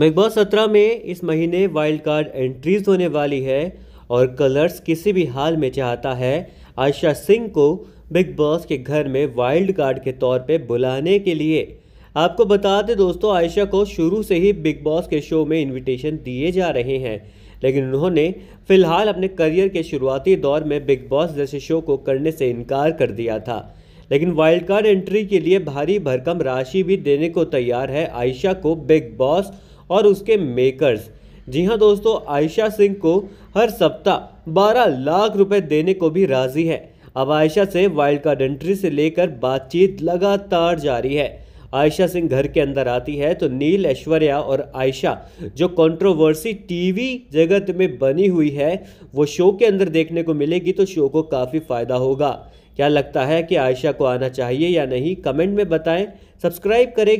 big boss सत्रह में इस महीने वाइल्ड कार्ड एंट्रीज होने वाली है और कलर्स किसी भी हाल में चाहता है आयशा सिंह को बिग बॉस के घर में वाइल्ड कार्ड के तौर पे बुलाने के लिए आपको बता दें दोस्तों आयशा को शुरू से ही बिग बॉस के शो में इनविटेशन दिए जा रहे हैं लेकिन उन्होंने फिलहाल अपने करियर के शुरुआती दौर में बिग बॉस जैसे शो को करने से इनकार कर दिया था लेकिन वाइल्ड कार्ड एंट्री के लिए भारी भरकम राशि भी देने को तैयार है आयशा को बिग बॉस और उसके मेकर्स जी हाँ दोस्तों आयशा सिंह को हर सप्ताह 12 लाख रुपए देने को भी राजी है अब आयशा से वाइल्ड कार्ड एंट्री से लेकर बातचीत लगातार जारी है आयशा सिंह घर के अंदर आती है तो नील ऐश्वर्या और आयशा जो कंट्रोवर्सी टीवी जगत में बनी हुई है वो शो के अंदर देखने को मिलेगी तो शो को काफ़ी फ़ायदा होगा क्या लगता है कि आयशा को आना चाहिए या नहीं कमेंट में बताएं सब्सक्राइब करें